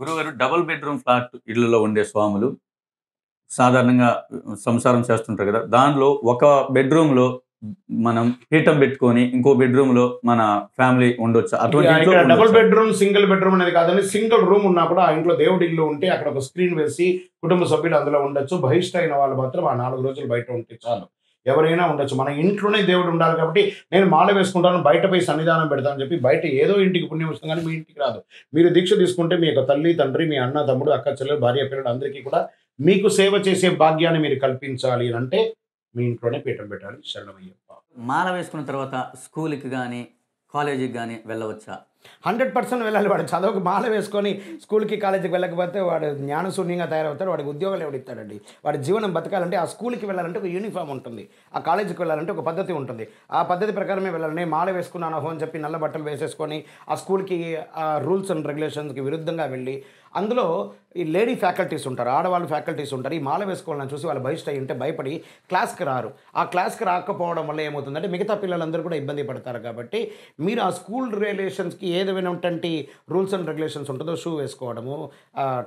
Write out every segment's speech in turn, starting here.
గురువుగారు double bedroom flat ఇళ్లలో ఉండే స్వాములు సాధారణంగా సంసారం చేస్తుంటారు కదా దానిలో ఒక బెడ్రూమ్లో మనం హీటం పెట్టుకొని ఇంకో బెడ్రూమ్ లో మన ఫ్యామిలీ ఉండొచ్చు డబుల్ బెడ్రూమ్ సింగిల్ బెడ్రూమ్ అనేది కాదని సింగిల్ రూమ్ ఉన్నా కూడా ఆ ఇంట్లో దేవుడి ఇల్లు ఉంటే అక్కడ ఒక స్క్రీన్ వేసి కుటుంబ సభ్యులు అందులో ఉండొచ్చు బహిష్ట అయిన వాళ్ళు మాత్రం ఆ నాలుగు రోజులు బయట ఉంటే చాలు ఎవరైనా ఉండొచ్చు మన ఇంట్లోనే దేవుడు ఉండాలి కాబట్టి నేను మాల వేసుకుంటాను బయట పోయి సన్నిధానం పెడతానని చెప్పి బయట ఏదో ఇంటికి పుణ్యం వస్తుంది కానీ మీ ఇంటికి రాదు మీరు దీక్ష తీసుకుంటే మీ యొక్క తల్లి తండ్రి మీ అన్న తమ్ముడు అక్క చెల్లెలు భార్య పిల్లలు అందరికీ కూడా మీకు సేవ చేసే భాగ్యాన్ని మీరు కల్పించాలి అని అంటే మీ ఇంట్లోనే పీఠం పెట్టాలి శరణమయ్యప్ప మాల వేసుకున్న తర్వాత స్కూల్కి కానీ కాలేజీకి కానీ వెళ్ళవచ్చా హండ్రెడ్ పర్సెంట్ వెళ్ళాలి వాడు చదువుకు మాల వేసుకొని స్కూల్కి కాలేజీకి వెళ్ళకపోతే వాడు జ్ఞానశూన్యంగా తయారవుతాడు వాడికి ఉద్యోగాలు ఎవడిస్తాడండి వాడి జీవనం బతకాలంటే ఆ స్కూల్కి వెళ్ళాలంటే ఒక యూనిఫామ్ ఉంటుంది ఆ కాలేజీకి వెళ్ళాలంటే ఒక పద్ధతి ఉంటుంది ఆ పద్ధతి ప్రకారమే వెళ్ళాలని మాల వేసుకున్నాను అహో అని చెప్పి నల్ల బట్టలు వేసేసుకొని ఆ స్కూల్కి ఆ రూల్స్ అండ్ రెగ్యులేషన్స్కి విరుద్ధంగా వెళ్ళి అందులో ఈ లేడీ ఫ్యాకల్టీస్ ఉంటారు ఆడవాళ్ళు ఫ్యాకల్టీస్ ఉంటారు ఈ మాల వేసుకోవాలని చూసి వాళ్ళు బహిష్ట ఉంటే భయపడి క్లాస్కి రారు ఆ క్లాస్కి రాకపోవడం వల్ల ఏమవుతుందంటే మిగతా పిల్లలందరూ కూడా ఇబ్బంది పడతారు కాబట్టి మీరు ఆ స్కూల్ రిలేషన్స్కి ఏదైనటువంటి రూల్స్ అండ్ రెగ్యులేషన్స్ ఉంటుందో షూ వేసుకోవడము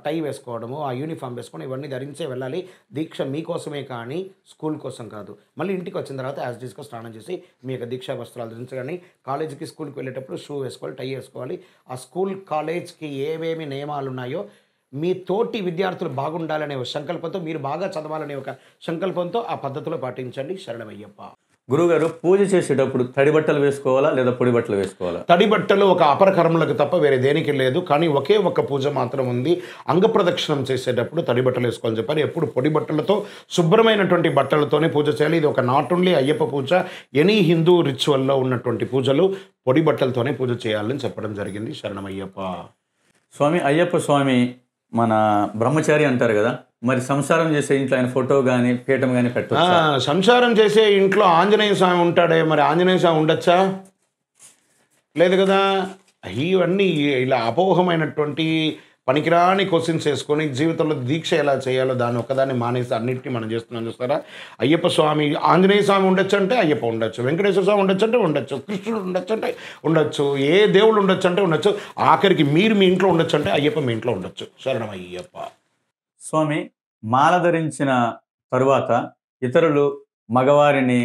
టై వేసుకోవడము ఆ యూనిఫామ్ వేసుకోవడం ఇవన్నీ ధరించే వెళ్ళాలి దీక్ష మీకోసమే కానీ స్కూల్ కోసం కాదు మళ్ళీ ఇంటికి వచ్చిన తర్వాత యాజ్ డీస్కో స్నానం చేసి మీ యొక్క దీక్షా వస్త్రాలు ధరించగాని కాలేజీకి స్కూల్కి వెళ్ళేటప్పుడు షూ వేసుకోవాలి టై వేసుకోవాలి ఆ స్కూల్ కాలేజ్కి ఏవేమి నియమాలు ఉన్నాయో మీ తోటి విద్యార్థులు బాగుండాలనే సంకల్పంతో మీరు బాగా చదవాలనే ఒక సంకల్పంతో ఆ పద్ధతిలో పాటించండి శరణమయ్యప్ప గురువుగారు పూజ చేసేటప్పుడు తడి బట్టలు వేసుకోవాలా లేదా పొడి బట్టలు వేసుకోవాలా తడి బట్టలు ఒక అపరకర్మలకు తప్ప వేరే దేనికి లేదు కానీ ఒకే ఒక పూజ మాత్రం ఉంది అంగప్రదక్షిణం చేసేటప్పుడు తడి బట్టలు వేసుకోవాలని చెప్పారు ఎప్పుడు పొడి బట్టలతో శుభ్రమైనటువంటి బట్టలతోనే పూజ చేయాలి ఇది ఒక నాట్ ఓన్లీ అయ్యప్ప పూజ ఎనీ హిందూ రిచువల్లో ఉన్నటువంటి పూజలు పొడి బట్టలతోనే పూజ చేయాలని చెప్పడం జరిగింది శరణమయ్యప్ప స్వామి అయ్యప్ప స్వామి మన బ్రహ్మచారి అంటారు కదా మరి సంసారం చేసే ఇంట్లో ఆయన ఫోటో కానీ పీఠం కానీ పెట్టు సంసారం చేసే ఇంట్లో ఆంజనేయ స్వామి ఉంటాడే మరి ఆంజనేయ స్వామి ఉండొచ్చా లేదు కదా ఇవన్నీ ఇలా అపోహమైనటువంటి పనికిరాని క్వశ్చన్స్ వేసుకొని జీవితంలో దీక్ష ఎలా చేయాలో దాన్ని ఒకదాన్ని మానేసి అన్నింటినీ మనం చేస్తున్నాం చూస్తారా అయ్యప్ప స్వామి ఆంజనేయ స్వామి ఉండొచ్చు అంటే అయ్యప్ప ఉండొచ్చు వెంకటేశ్వర స్వామి ఉండొచ్చు అంటే ఉండొచ్చు కృష్ణుడు ఉండొచ్చు అంటే ఉండొచ్చు ఏ దేవుడు ఉండొచ్చు అంటే ఉండొచ్చు ఆఖరికి మీరు మీ ఇంట్లో ఉండొచ్చు అంటే అయ్యప్ప మీ ఇంట్లో ఉండొచ్చు శరణం అయ్యప్ప స్వామి మాల ధరించిన తరువాత ఇతరులు మగవారిని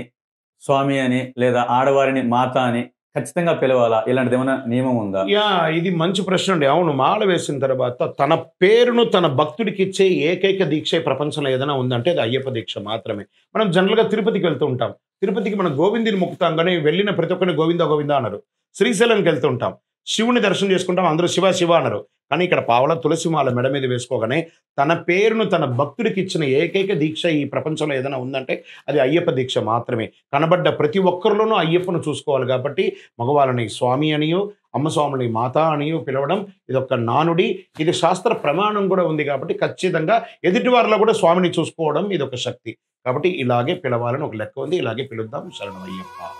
స్వామి అని లేదా ఆడవారిని మాత అని ఖచ్చితంగా పిలవాలా ఇలాంటిది ఏమైనా నియమం ఉందా యా ఇది మంచి ప్రశ్న అండి అవును మాల వేసిన తర్వాత తన పేరును తన భక్తుడికి ఇచ్చే ఏకైక దీక్ష ప్రపంచంలో ఏదైనా ఉందంటే అది అయ్యప్ప దీక్ష మాత్రమే మనం జనరల్గా తిరుపతికి వెళ్తూ ఉంటాం తిరుపతికి మనం గోవిందుని ముక్తంగానే వెళ్ళిన ప్రతి ఒక్కరిని గోవింద గోవింద అన్నారు శ్రీశైలంకి వెళ్తూ ఉంటాం శివుని దర్శనం చేసుకుంటాం అందరూ శివ శివ అన్నారు కానీ ఇక్కడ పావల తులసిమాల మెడ మీద వేసుకోగానే తన పేరును తన భక్తుడికి ఇచ్చిన ఏకైక దీక్ష ఈ ప్రపంచంలో ఏదైనా ఉందంటే అది అయ్యప్ప దీక్ష మాత్రమే కనబడ్డ ప్రతి ఒక్కరిలోనూ అయ్యప్పను చూసుకోవాలి కాబట్టి మగవాళ్ళని స్వామి అనియో అమ్మస్వాముని మాత అనియో పిలవడం ఇదొక నానుడి ఇది శాస్త్ర ప్రమాణం కూడా ఉంది కాబట్టి ఖచ్చితంగా ఎదుటివారిలో కూడా స్వామిని చూసుకోవడం ఇది ఒక శక్తి కాబట్టి ఇలాగే పిలవాలని ఒక లెక్క ఉంది ఇలాగే పిలుద్దాం అయ్యప్ప